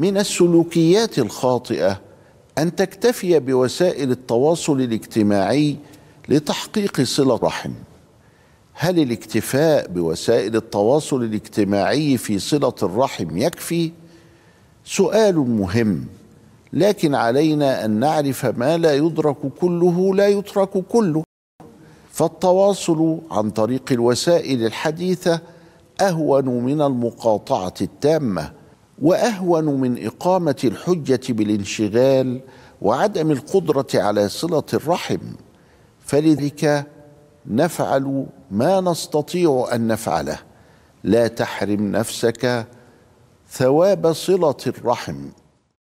من السلوكيات الخاطئه ان تكتفي بوسائل التواصل الاجتماعي لتحقيق صله رحم هل الاكتفاء بوسائل التواصل الاجتماعي في صله الرحم يكفي سؤال مهم لكن علينا ان نعرف ما لا يدرك كله لا يترك كله فالتواصل عن طريق الوسائل الحديثه اهون من المقاطعه التامه واهون من اقامه الحجه بالانشغال وعدم القدره على صله الرحم فلذلك نفعل ما نستطيع ان نفعله لا تحرم نفسك ثواب صله الرحم